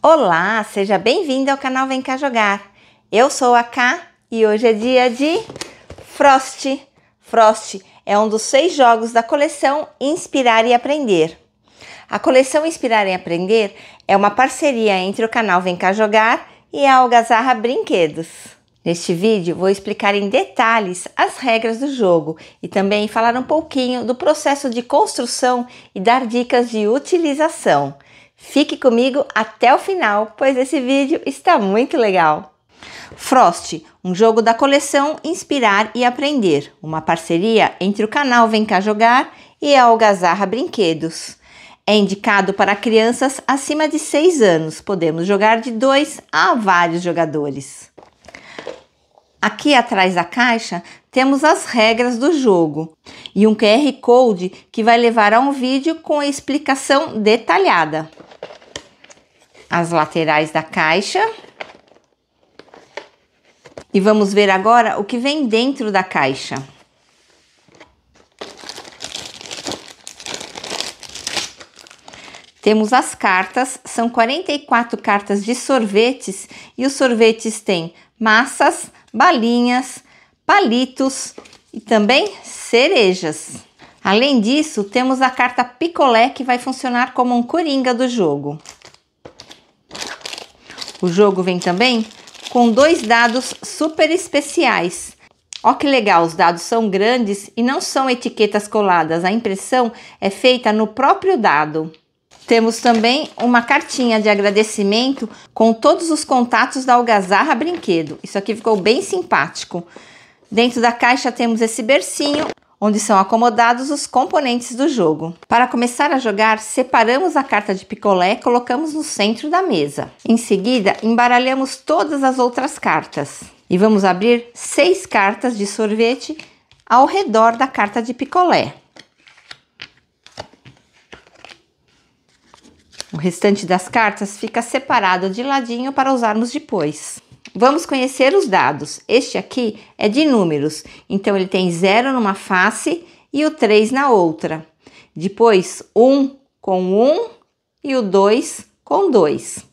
Olá, seja bem-vindo ao canal Vem Cá Jogar. Eu sou a Ká e hoje é dia de Frost. Frost é um dos seis jogos da coleção Inspirar e Aprender. A coleção Inspirar e Aprender é uma parceria entre o canal Vem Cá Jogar e a Algazarra Brinquedos. Neste vídeo vou explicar em detalhes as regras do jogo e também falar um pouquinho do processo de construção e dar dicas de utilização. Fique comigo até o final, pois esse vídeo está muito legal. Frost, um jogo da coleção Inspirar e Aprender, uma parceria entre o canal Vem Cá Jogar e a Algazarra Brinquedos. É indicado para crianças acima de 6 anos, podemos jogar de 2 a vários jogadores. Aqui atrás da caixa temos as regras do jogo e um QR Code que vai levar a um vídeo com a explicação detalhada. As laterais da caixa. E vamos ver agora o que vem dentro da caixa. Temos as cartas, são 44 cartas de sorvetes e os sorvetes têm massas, balinhas, palitos e também cerejas. Além disso, temos a carta picolé que vai funcionar como um coringa do jogo. O jogo vem também com dois dados super especiais. Ó que legal, os dados são grandes e não são etiquetas coladas, a impressão é feita no próprio dado. Temos também uma cartinha de agradecimento com todos os contatos da Algazarra Brinquedo. Isso aqui ficou bem simpático. Dentro da caixa temos esse bercinho, onde são acomodados os componentes do jogo. Para começar a jogar, separamos a carta de picolé e colocamos no centro da mesa. Em seguida, embaralhamos todas as outras cartas. E vamos abrir seis cartas de sorvete ao redor da carta de picolé. O restante das cartas fica separado de ladinho para usarmos depois. Vamos conhecer os dados. Este aqui é de números, então ele tem 0 numa face e o 3 na outra. Depois, 1 um com 1 um, e o 2 com 2.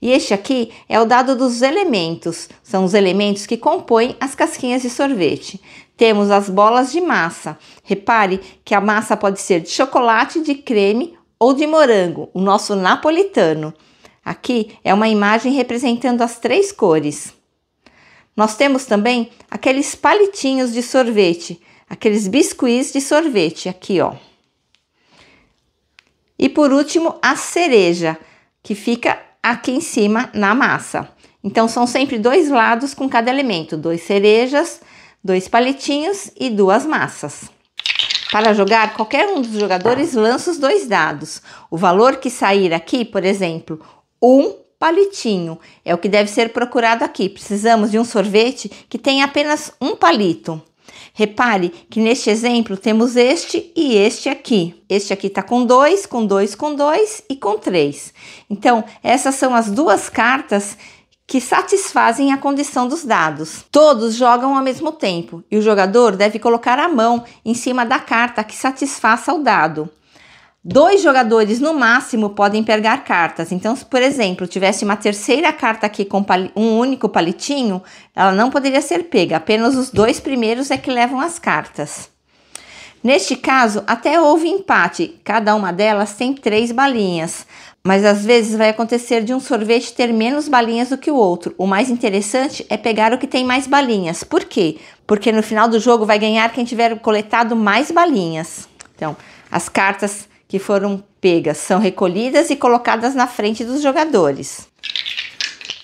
E este aqui é o dado dos elementos, são os elementos que compõem as casquinhas de sorvete. Temos as bolas de massa. Repare que a massa pode ser de chocolate, de creme ou de morango, o nosso napolitano. Aqui é uma imagem representando as três cores. Nós temos também aqueles palitinhos de sorvete, aqueles biscuits de sorvete aqui, ó. E por último, a cereja, que fica aqui em cima na massa. Então são sempre dois lados com cada elemento, dois cerejas, dois palitinhos e duas massas. Para jogar, qualquer um dos jogadores lança os dois dados. O valor que sair aqui, por exemplo, um palitinho. É o que deve ser procurado aqui. Precisamos de um sorvete que tenha apenas um palito. Repare que neste exemplo temos este e este aqui. Este aqui está com dois, com dois, com dois e com três. Então, essas são as duas cartas que satisfazem a condição dos dados. Todos jogam ao mesmo tempo e o jogador deve colocar a mão em cima da carta que satisfaça o dado. Dois jogadores no máximo podem pegar cartas. Então, se por exemplo tivesse uma terceira carta aqui com um único palitinho, ela não poderia ser pega. Apenas os dois primeiros é que levam as cartas. Neste caso, até houve empate. Cada uma delas tem três balinhas. Mas às vezes vai acontecer de um sorvete ter menos balinhas do que o outro. O mais interessante é pegar o que tem mais balinhas. Por quê? Porque no final do jogo vai ganhar quem tiver coletado mais balinhas. Então, as cartas que foram pegas são recolhidas e colocadas na frente dos jogadores.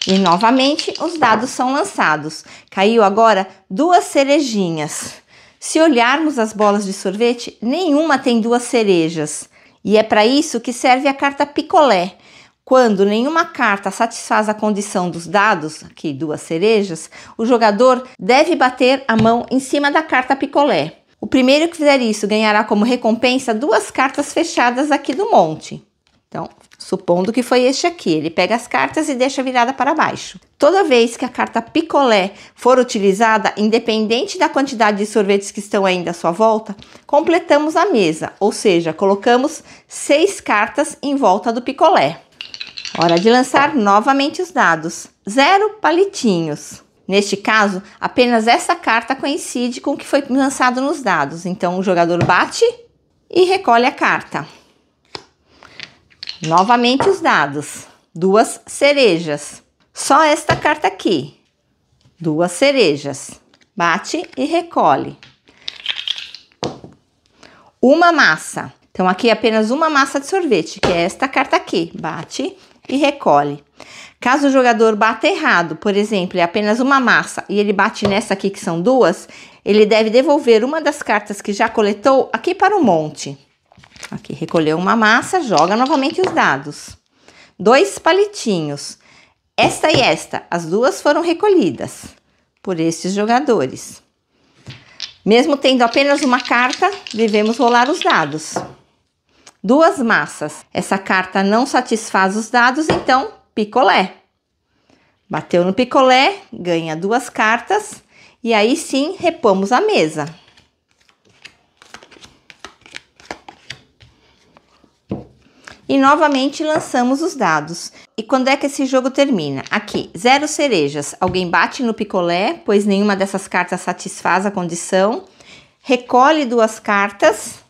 E novamente os dados são lançados. Caiu agora duas cerejinhas. Se olharmos as bolas de sorvete, nenhuma tem duas cerejas. E é para isso que serve a carta picolé. Quando nenhuma carta satisfaz a condição dos dados, aqui duas cerejas, o jogador deve bater a mão em cima da carta picolé. O primeiro que fizer isso ganhará como recompensa duas cartas fechadas aqui do monte. Então, supondo que foi este aqui, ele pega as cartas e deixa virada para baixo. Toda vez que a carta picolé for utilizada, independente da quantidade de sorvetes que estão ainda à sua volta, completamos a mesa, ou seja, colocamos seis cartas em volta do picolé. Hora de lançar novamente os dados. Zero palitinhos. Neste caso, apenas essa carta coincide com o que foi lançado nos dados. Então, o jogador bate e recolhe a carta. Novamente os dados. Duas cerejas. Só esta carta aqui. Duas cerejas. Bate e recolhe. Uma massa. Então, aqui é apenas uma massa de sorvete, que é esta carta aqui. Bate e recolhe. Caso o jogador bata errado, por exemplo, é apenas uma massa e ele bate nessa aqui que são duas, ele deve devolver uma das cartas que já coletou aqui para o monte. Aqui recolheu uma massa, joga novamente os dados. Dois palitinhos. Esta e esta, as duas foram recolhidas por estes jogadores. Mesmo tendo apenas uma carta, devemos rolar os dados duas massas. Essa carta não satisfaz os dados, então picolé. Bateu no picolé, ganha duas cartas e aí sim repomos a mesa. E novamente lançamos os dados. E quando é que esse jogo termina? Aqui, zero cerejas. Alguém bate no picolé, pois nenhuma dessas cartas satisfaz a condição. Recolhe duas cartas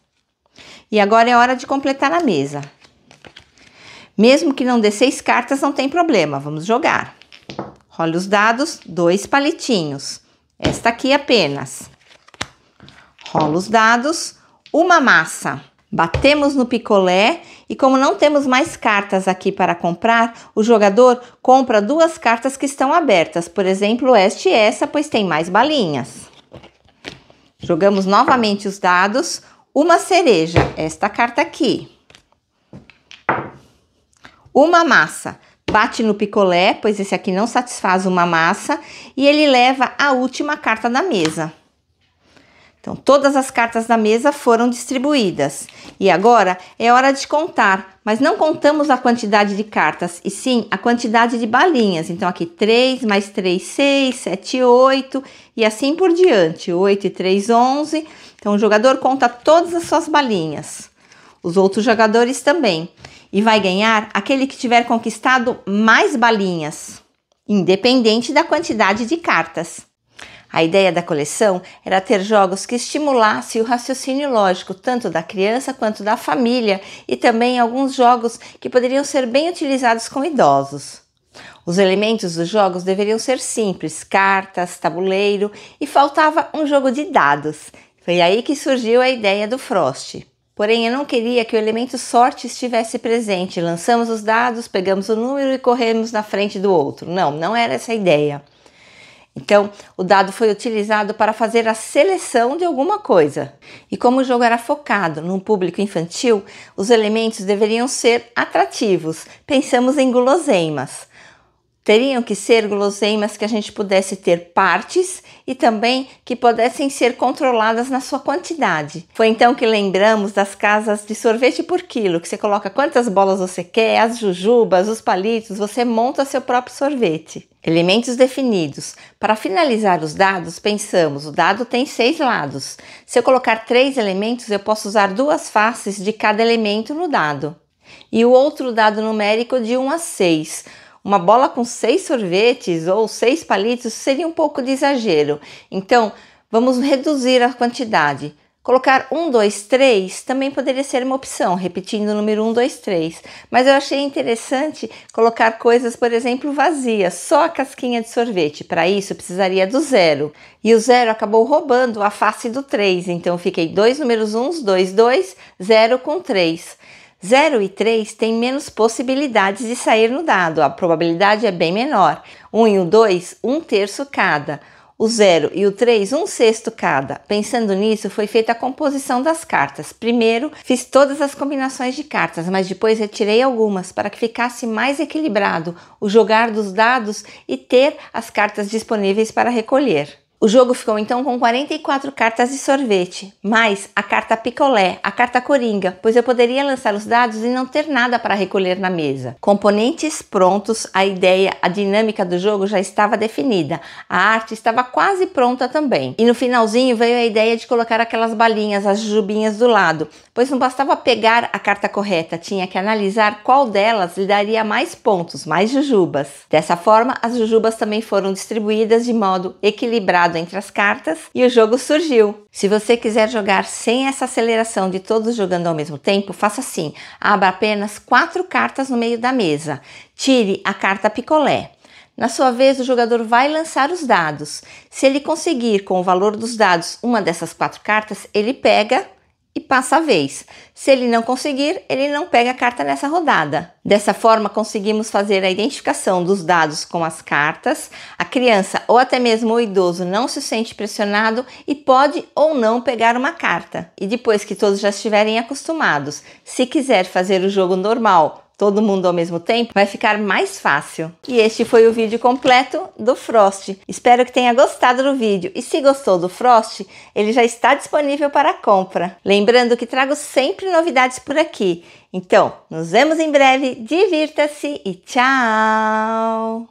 e agora é hora de completar a mesa. Mesmo que não dê seis cartas, não tem problema. Vamos jogar. Role os dados, dois palitinhos. Esta aqui apenas. Rola os dados, uma massa. Batemos no picolé e como não temos mais cartas aqui para comprar, o jogador compra duas cartas que estão abertas, por exemplo, esta e essa, pois tem mais balinhas. Jogamos novamente os dados, uma cereja, esta carta aqui. Uma massa, bate no picolé, pois esse aqui não satisfaz uma massa, e ele leva a última carta da mesa. Então, todas as cartas da mesa foram distribuídas. E agora é hora de contar, mas não contamos a quantidade de cartas, e sim a quantidade de balinhas. Então, aqui 3 mais 3, 6, 7, 8 e assim por diante. 8 e 3, 11. Então, o jogador conta todas as suas balinhas. Os outros jogadores também. E vai ganhar aquele que tiver conquistado mais balinhas, independente da quantidade de cartas. A ideia da coleção era ter jogos que estimulassem o raciocínio lógico tanto da criança quanto da família e também alguns jogos que poderiam ser bem utilizados com idosos. Os elementos dos jogos deveriam ser simples, cartas, tabuleiro e faltava um jogo de dados. Foi aí que surgiu a ideia do Frost. Porém, eu não queria que o elemento sorte estivesse presente. Lançamos os dados, pegamos o número e corremos na frente do outro. Não, não era essa a ideia. Então, o dado foi utilizado para fazer a seleção de alguma coisa. E como o jogo era focado num público infantil, os elementos deveriam ser atrativos. Pensamos em guloseimas teriam que ser guloseimas que a gente pudesse ter partes e também que pudessem ser controladas na sua quantidade. Foi então que lembramos das casas de sorvete por quilo, que você coloca quantas bolas você quer, as jujubas, os palitos, você monta seu próprio sorvete. Elementos definidos. Para finalizar os dados, pensamos: o dado tem seis lados. Se eu colocar três elementos, eu posso usar duas faces de cada elemento no dado. E o outro dado numérico de 1 a 6 uma bola com seis sorvetes ou seis palitos seria um pouco de exagero. Então, vamos reduzir a quantidade. Colocar um, dois, três também poderia ser uma opção, repetindo o número um, dois, três. Mas eu achei interessante colocar coisas, por exemplo, vazias, só a casquinha de sorvete. Para isso, precisaria do zero. E o zero acabou roubando a face do três. então fiquei dois números um, dois, dois, zero com três. 0 e 3 têm menos possibilidades de sair no dado, a probabilidade é bem menor. 1 e o 2, 1 terço cada. O 0 e o 3, 1 sexto cada. Pensando nisso, foi feita a composição das cartas. Primeiro, fiz todas as combinações de cartas, mas depois retirei algumas para que ficasse mais equilibrado o jogar dos dados e ter as cartas disponíveis para recolher. O jogo ficou então com 44 cartas de sorvete, mais a carta picolé, a carta coringa, pois eu poderia lançar os dados e não ter nada para recolher na mesa. Componentes prontos, a ideia, a dinâmica do jogo já estava definida, a arte estava quase pronta também. E no finalzinho veio a ideia de colocar aquelas balinhas, as jubinhas do lado, pois não bastava pegar a carta correta, tinha que analisar qual delas lhe daria mais pontos, mais jujubas. Dessa forma, as jujubas também foram distribuídas de modo equilibrado entre as cartas e o jogo surgiu. Se você quiser jogar sem essa aceleração de todos jogando ao mesmo tempo, faça assim: abra apenas quatro cartas no meio da mesa, tire a carta picolé. Na sua vez, o jogador vai lançar os dados. Se ele conseguir, com o valor dos dados, uma dessas quatro cartas, ele pega e passa a vez. Se ele não conseguir, ele não pega a carta nessa rodada. Dessa forma, conseguimos fazer a identificação dos dados com as cartas. A criança ou até mesmo o idoso não se sente pressionado e pode ou não pegar uma carta. E depois que todos já estiverem acostumados, se quiser fazer o jogo normal, todo mundo ao mesmo tempo, vai ficar mais fácil. E este foi o vídeo completo do Frost. Espero que tenha gostado do vídeo e se gostou do Frost, ele já está disponível para compra. Lembrando que trago sempre novidades por aqui. Então, nos vemos em breve, divirta-se e tchau!